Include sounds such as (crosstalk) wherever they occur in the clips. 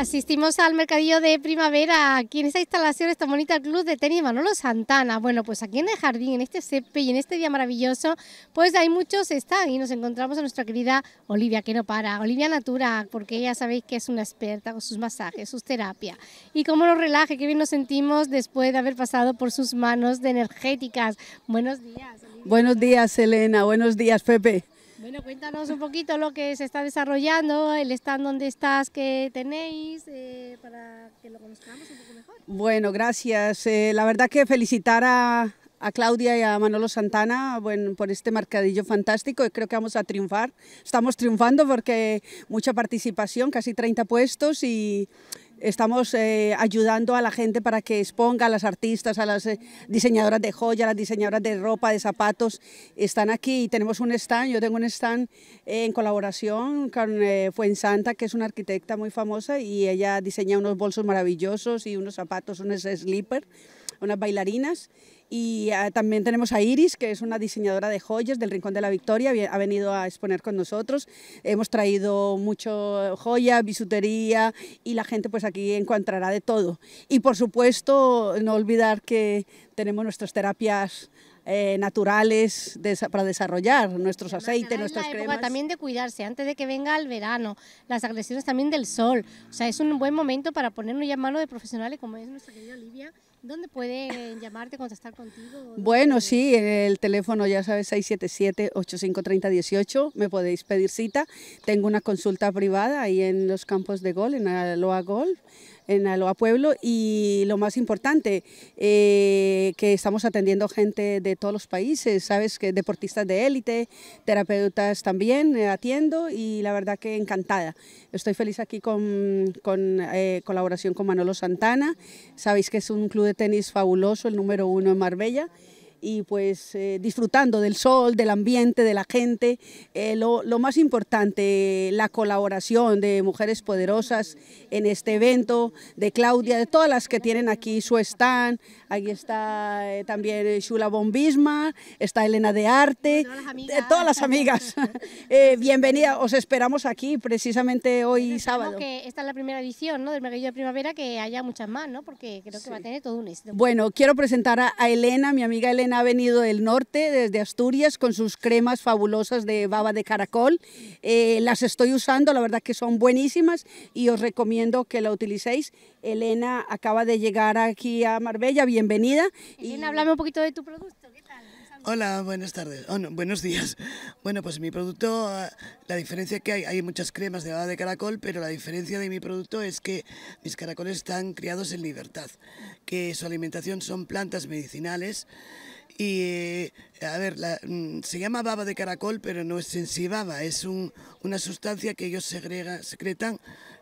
Asistimos al mercadillo de primavera, aquí en esta instalación esta bonita club de tenis Manolo Santana. Bueno, pues aquí en el jardín, en este sepe y en este día maravilloso, pues hay muchos están y nos encontramos a nuestra querida Olivia, que no para, Olivia Natura, porque ya sabéis que es una experta con sus masajes, sus terapias y cómo nos relaje, qué bien nos sentimos después de haber pasado por sus manos de energéticas. Buenos días. Buenos días, Elena. Buenos días, Pepe. Bueno, cuéntanos un poquito lo que se está desarrollando, el stand donde estás que tenéis, eh, para que lo conozcamos un poco mejor. Bueno, gracias. Eh, la verdad que felicitar a, Claudia y a Manolo Santana bueno, por este mercadillo fantástico creo que vamos a triunfar. Estamos triunfando porque mucha participación, casi 30 puestos y, estamos eh, ayudando a la gente para que exponga a las artistas, a las eh, diseñadoras de joyas, a las diseñadoras de ropa, de zapatos. Están aquí y tenemos un stand, yo tengo un stand en colaboración con eh, Santa, que es una arquitecta muy famosa y ella diseña unos bolsos maravillosos y unos zapatos, unos slipper unas bailarinas. Y eh, también tenemos a Iris, que es una diseñadora de joyas del Rincón de la Victoria, ha venido a exponer con nosotros. Hemos traído mucho joya, bisutería y la gente pues aquí encontrará de todo. Y por supuesto, no olvidar que tenemos nuestras terapias eh, naturales para desarrollar nuestros aceites, nuestras cremas. también de cuidarse antes de que venga el verano, las agresiones también del sol. O sea, es un buen momento para ponernos ya en manos de profesionales como es nuestra querida Olivia ¿Dónde pueden llamarte, contestar contigo? Bueno, sí, el teléfono ya sabes, 677-8530-18, me podéis pedir cita. Tengo una consulta privada ahí en los campos de gol, en Aloha Golf en Aloa Pueblo y lo más importante, eh, que estamos atendiendo gente de todos los países, sabes que deportistas de élite, terapeutas también eh, atiendo y la verdad que encantada. Estoy feliz aquí con, eh, colaboración con Manolo Santana, sabéis que es un club de tenis fabuloso, el número uno en Marbella y pues eh, disfrutando del sol, del ambiente, de la gente. Eh, lo, lo, más importante, la colaboración de Mujeres Poderosas en este evento, de Claudia, de todas las que tienen aquí su stand. Aquí está eh, también Shula Bombisma, está Elena de Arte, de todas las amigas. (laughs) bienvenida, os esperamos aquí precisamente hoy sábado. Que esta es la primera edición ¿no? del Mercadillo de Primavera, que haya muchas más, ¿no? porque creo que va a tener todo un éxito. Bueno, quiero presentar a Elena, mi amiga Elena ha venido del norte, desde Asturias, con sus cremas fabulosas de baba de caracol. Eh, las estoy usando, la verdad que son buenísimas y os recomiendo que la utilicéis. Elena acaba de llegar aquí a Marbella, bienvenida. Elena, y... háblame un poquito de tu producto. ¿Qué tal? Hola, buenas tardes. Oh, buenos días. Bueno, pues mi producto, la diferencia que hay, hay muchas cremas de baba de caracol, pero la diferencia de mi producto es que mis caracoles están criados en libertad, que su alimentación son plantas medicinales y, a ver, mm, se llama baba de caracol, pero no es en sí baba, es un, una sustancia que ellos segrega, secretan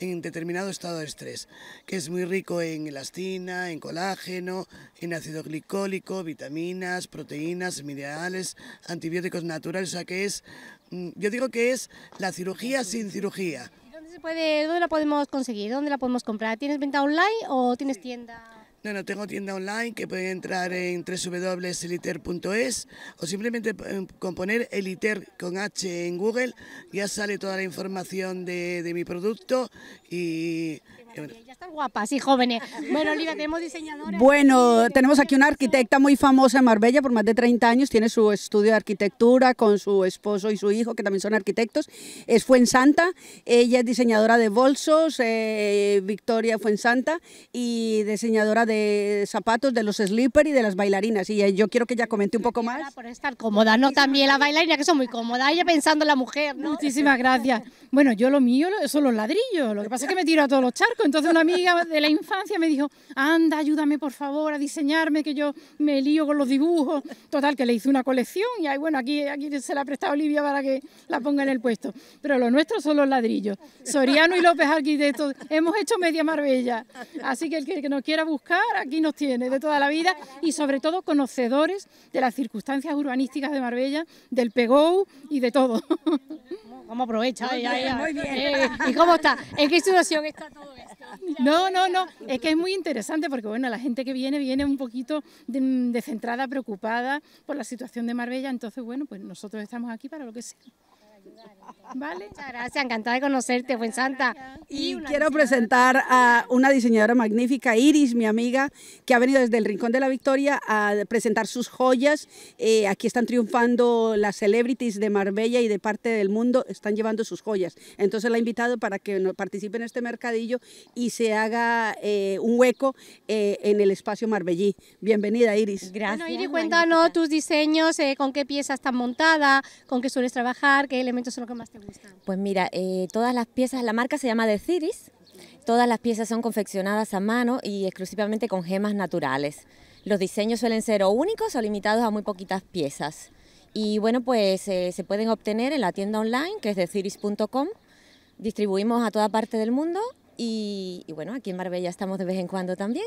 en determinado estado de estrés, que es muy rico en elastina, en colágeno, en ácido glicólico, vitaminas, proteínas, minerales, antibióticos naturales, o sea que es, mm, yo digo que es la cirugía sin cirugía. ¿Dónde, se puede, ¿Dónde la podemos conseguir? ¿Dónde la podemos comprar? ¿Tienes venta online o tienes tienda? no, tengo tienda online que pueden entrar en www.eliter.es o simplemente eh, componer poner Eliter con H en Google, ya sale toda la información de, de mi producto y ya están guapas y jóvenes. Bueno, Olivia, tenemos diseñadora. Bueno, tenemos aquí una arquitecta muy famosa en Marbella por más de 30 años. Tiene su estudio de arquitectura con su esposo y su hijo, que también son arquitectos. Es Fuensanta. Ella es diseñadora de bolsos, eh, Victoria Fuensanta, y diseñadora de zapatos, de los slippers y de las bailarinas. Y eh, yo quiero que ella comente un poco más. Por estar cómoda, ¿no? También la bailarina, que son muy cómodas. Ella pensando en la mujer, Muchísimas gracias. (laughs) Bueno, yo lo mío son los ladrillos. Lo que pasa es que me tiro a todos los charcos entonces una amiga de la infancia me dijo, anda, ayúdame por favor a diseñarme, que yo me lío con los dibujos. Total, que le hice una colección y ahí, bueno, aquí, aquí se la prestado Olivia para que la ponga en el puesto. Pero lo nuestro son los ladrillos. Soriano y López Arquitectos, hemos hecho media Marbella. Así que el que nos quiera buscar, aquí nos tiene de toda la vida y sobre todo conocedores de las circunstancias urbanísticas de Marbella, del PEGOU y de todo cómo aprovecha. Muy eh, ¿Y cómo está? ¿En qué situación está todo esto? No, no, no. Es que es muy interesante porque, bueno, la gente que viene, viene un poquito mm, descentrada, preocupada por la situación de Marbella. Entonces, bueno, pues nosotros estamos aquí para lo que sea. ¿Vale? Muchas gracias, encantada de conocerte, buen Santa. Y, quiero presentar a una diseñadora magnífica, Iris, mi amiga, que ha venido desde el Rincón de la Victoria a presentar sus joyas. Eh, aquí están triunfando las celebrities de Marbella y de parte del mundo, están llevando sus joyas. Entonces la he invitado para que participe en este mercadillo y se haga eh, un hueco eh, en el espacio Marbellí. Bienvenida, Iris. Gracias. Bueno, Iris, cuéntanos tus diseños, con qué piezas están montada, con qué sueles trabajar, qué elementos son los que más te Pues mira, eh, todas las piezas, la marca se llama de Ciris, todas las piezas son confeccionadas a mano y exclusivamente con gemas naturales. Los diseños suelen ser o únicos o limitados a muy poquitas piezas. Y bueno, pues eh, se pueden obtener en la tienda online, que es de ciris.com. Distribuimos a toda parte del mundo y, bueno, aquí en Marbella estamos de vez en cuando también.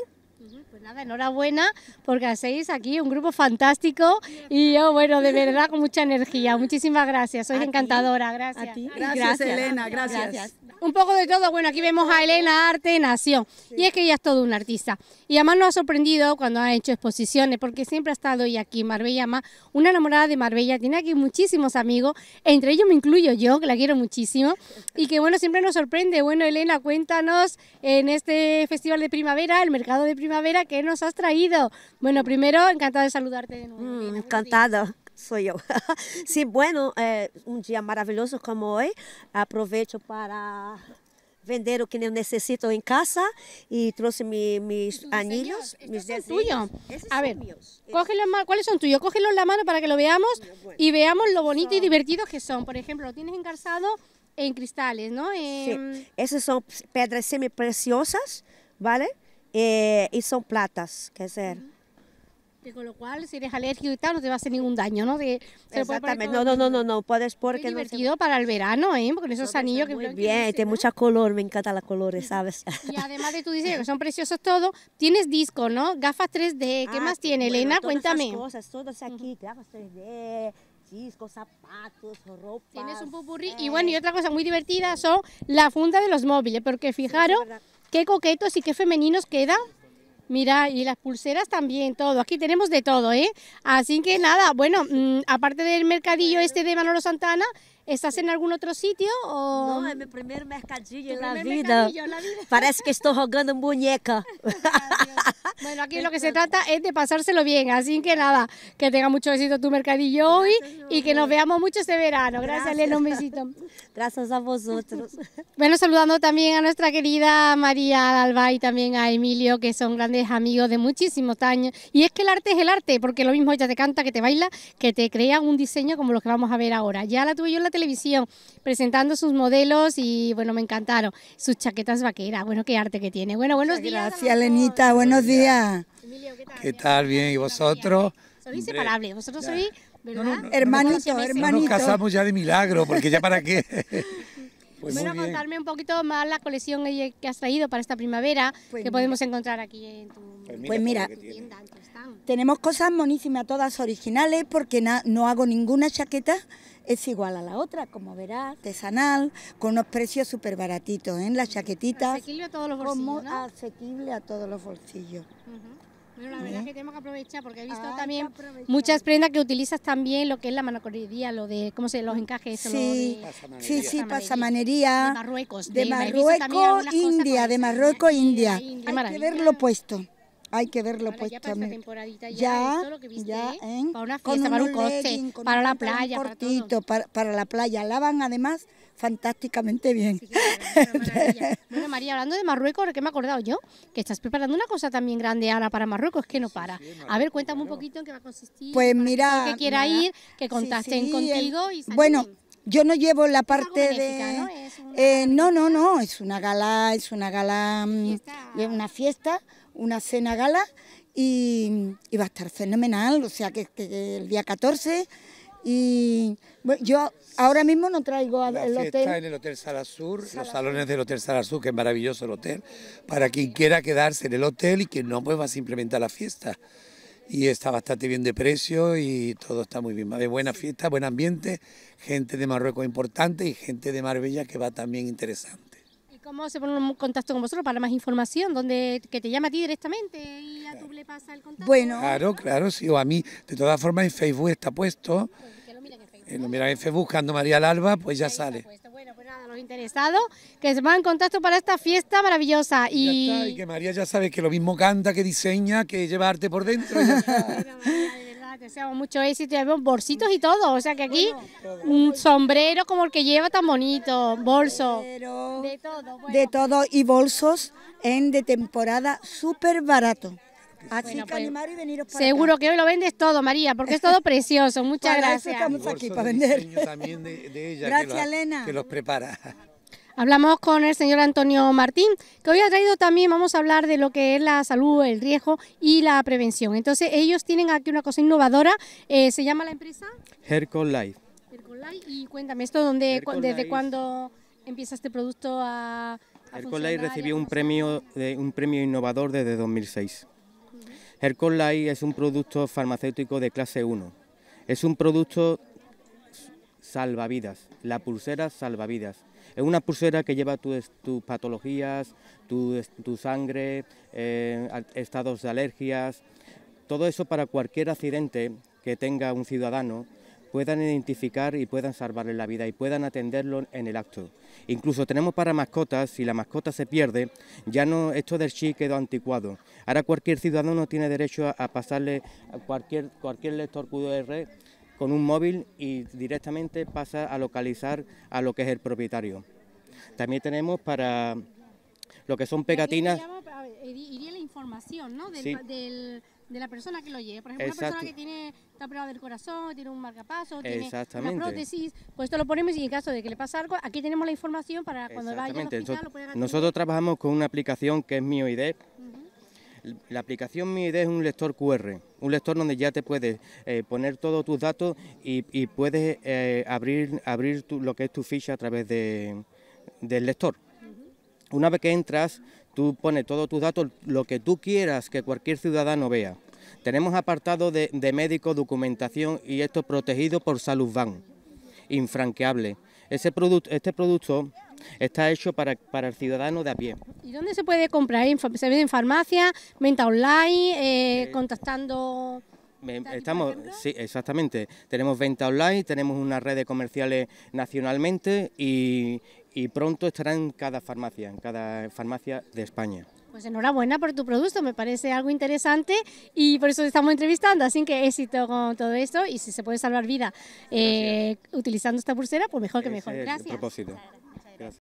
Pues nada, enhorabuena porque hacéis aquí un grupo fantástico y yo, bueno, de verdad con mucha energía. Muchísimas gracias, sois encantadora, gracias. Gracias, Elena, gracias. Un poco de todo, bueno, aquí vemos a Elena Arte Nación y es que ella es todo una artista. Y además nos ha sorprendido cuando ha hecho exposiciones porque siempre ha estado y aquí en Marbella, una enamorada de Marbella, tiene aquí muchísimos amigos, entre ellos me incluyo yo, que la quiero muchísimo y que bueno, siempre nos sorprende. Bueno, Elena, cuéntanos en este festival de primavera, el mercado de primavera, que nos has traído. Bueno, primero, encantado de saludarte de nuevo. Mm, soy yo. (laughs) sí, bueno, eh, un día maravilloso como hoy. Aprovecho para vender lo que necesito en casa y traje mis anillos, mis A ver, cógelos, ¿Cuáles son tuyos? Cógelos en la mano para que lo veamos y veamos lo bonito y divertido que son. Por ejemplo, lo tienes engarzado en cristales, ¿no? Sí, em, esas son piedras semipreciosas, ¿vale? Eh, y son platas, que ser. con lo cual, si eres alérgico y tal, no te va a hacer ningún daño, ¿no? Exactamente. No, no, no, no, no, puedes porque... es divertido para el verano, ¿eh? Con esos anillos que... Muy bien, tiene ¿no? mucho color, me encantan los colores, ¿sabes? Y además de tu diseño, que (laughs) son preciosos todos, tienes disco, ¿no? Gafas 3D, ¿qué ah, más tiene, Elena? Cuéntame. Todas cosas, todas aquí, gafas 3D, discos, zapatos, ropa. Tienes un pupurrí. Y bueno, y otra cosa muy divertida son la funda de los móviles, porque fijaron Qué coquetos y qué femeninos quedan. Mira, y las pulseras también, todo. Aquí tenemos de todo, ¿eh? Así que nada, bueno, mm, aparte del mercadillo este de Manolo Santana, ¿estás en algún otro sitio? O... No, es mi primer mercadillo, en, la vida. Parece que estoy jugando muñeca. (laughs) Bueno, aquí lo que se trata es de pasárselo bien, así que nada, que tenga mucho éxito tu mercadillo hoy y que nos veamos mucho este verano. Gracias, Gracias. un besito. (laughs) Gracias a vosotros. (laughs) Bueno, saludando también a nuestra querida María dalba y también a Emilio, que son grandes amigos de muchísimos años. Y es que el arte es el arte, porque lo mismo ella te canta, que te baila, que te crea un diseño como los que vamos a ver ahora. Ya la tuve yo en la televisión presentando sus modelos y bueno, me encantaron. Sus chaquetas vaqueras, bueno, qué arte que tiene. Bueno, buenos días. Gracias, Lenita, buenos días. Emilio, ¿qué tal? ¿Qué tal? Bien, ¿y vosotros? Sois inseparables, vosotros sois... ¿verdad? No, no, no, nos casamos ya de milagro, porque ya para qué. Pues bueno, contarme un poquito más la colección que has traído para esta primavera, pues que podemos encontrar aquí en tu, pues mira, pues mira Tenemos cosas monísimas, todas originales, porque no hago ninguna chaqueta, es igual a la otra, como verás, artesanal, con unos precios súper baratitos, ¿eh? en ¿eh? las chaquetitas. Asequible a todos los bolsillos. asequible a todos los bolsillos. Bueno, la verdad es que tenemos que aprovechar porque he visto también muchas prendas que utilizas también lo que es la manacorería, lo de, ¿cómo se los encajes? Sí, sí, sí, pasamanería. De Marruecos. De, Marruecos, India, de Marruecos, India. Hay que verlo puesto. Hay que verlo puesto. Ya ya, ya, lo que viste, ¿eh? para una fiesta, con para un, para la playa, cortito, para, para, para la playa. Lavan además fantásticamente bien. (laughs) bueno, María, hablando de Marruecos, que me he acordado yo, que estás preparando una cosa también grande ahora para Marruecos, que no para. a ver, cuéntame un poquito en qué va a consistir. Pues mira... Que quiera ir, que contacten contigo Bueno, yo no llevo la parte de... Eh, ¿no? ¿no? no, es una gala, es una gala, mm, Es una fiesta, una cena gala y, va a estar fenomenal, o sea que, que el día 14 y yo ahora mismo no traigo al, el hotel. Está en el Hotel Salasur, los salones del Hotel Salasur, que es maravilloso el hotel, para quien quiera quedarse en el hotel y quien no, pues va simplemente a la fiesta. Y está bastante bien de precio y todo está muy bien. De buena fiesta, buen ambiente, gente de Marruecos importante y gente de Marbella que va también interesante. ...y ¿Cómo se pone un contacto con vosotros para más información? ¿Dónde que te llama a ti directamente y a tú le pasa el contacto? Bueno. Claro, claro, sí, o a mí. De todas formas, en Facebook está puesto. Eh, en mira buscando María Alba, pues ya sale. Pues, bueno, pues nada, los interesados que se van en contacto para esta fiesta maravillosa. Y... Ya está, y que María ya sabe que lo mismo canta, que diseña, que lleva arte por dentro. (laughs) De verdad, mucho éxito, y vemos bolsitos y todo, o sea que aquí un sombrero como el que lleva tan bonito, bolso, de todo, de todo y bolsos en de temporada súper barato. Ah, pues, seguro que hoy lo vendes todo, María, porque es todo precioso. (laughs) Muchas gracias. estamos aquí para vender. (laughs) gracias, que Elena. Que los prepara. Hablamos con el señor Antonio Martín, que hoy ha traído también, vamos a hablar de lo que es la salud, el riesgo y la prevención. Entonces, ellos tienen aquí una cosa innovadora, eh, ¿se llama la empresa? Hercon Life. y cuéntame, ¿esto dónde, desde cuándo empieza este producto a, a recibió un premio, de, un premio innovador desde 2006. ...Hercolai es un producto farmacéutico de clase 1. Es un producto salvavidas, la pulsera salvavidas. Es una pulsera que lleva tus, patologías, tu, sangre, eh, estados de alergias, todo eso para cualquier accidente que tenga un ciudadano puedan identificar y puedan salvarle la vida y puedan atenderlo en el acto. Incluso tenemos para mascotas, si la mascota se pierde, ya no esto del chi quedó anticuado. Ahora cualquier ciudadano tiene derecho a, pasarle a cualquier, cualquier lector QR con un móvil y directamente pasa a localizar a lo que es el propietario. También tenemos para lo que son pegatinas... Iría la información, ¿no? de la persona que lo lleve. Por ejemplo, una persona que tiene, está operada del corazón, tiene un marcapaso, tiene una prótesis, pues esto lo ponemos y en caso de que le pase algo, aquí tenemos la información para cuando vaya al hospital nosotros, lo Nosotros trabajamos con una aplicación que es MioID. La aplicación MioID es un lector QR, un lector donde ya te puedes eh, poner todos tus datos y, puedes eh, abrir, abrir lo que es tu ficha a través de, del lector. Una vez que entras, Tú pones todos tus datos, lo que tú quieras que cualquier ciudadano vea. Tenemos apartado de, médico, documentación y esto protegido por Salud Van, infranqueable. Ese este producto está hecho para, el ciudadano de a pie. ¿Y dónde se puede comprar? ¿Se vende en farmacia, venta online, eh, eh, contactando...? Estamos, sí, exactamente. Tenemos venta online, tenemos una red comerciales nacionalmente y, y pronto estará en cada farmacia, en cada farmacia de España. Pues enhorabuena por tu producto, me parece algo interesante y por eso te estamos entrevistando, así que éxito con todo esto y si se puede salvar vida eh, utilizando esta pulsera, pues mejor que mejor. gracias.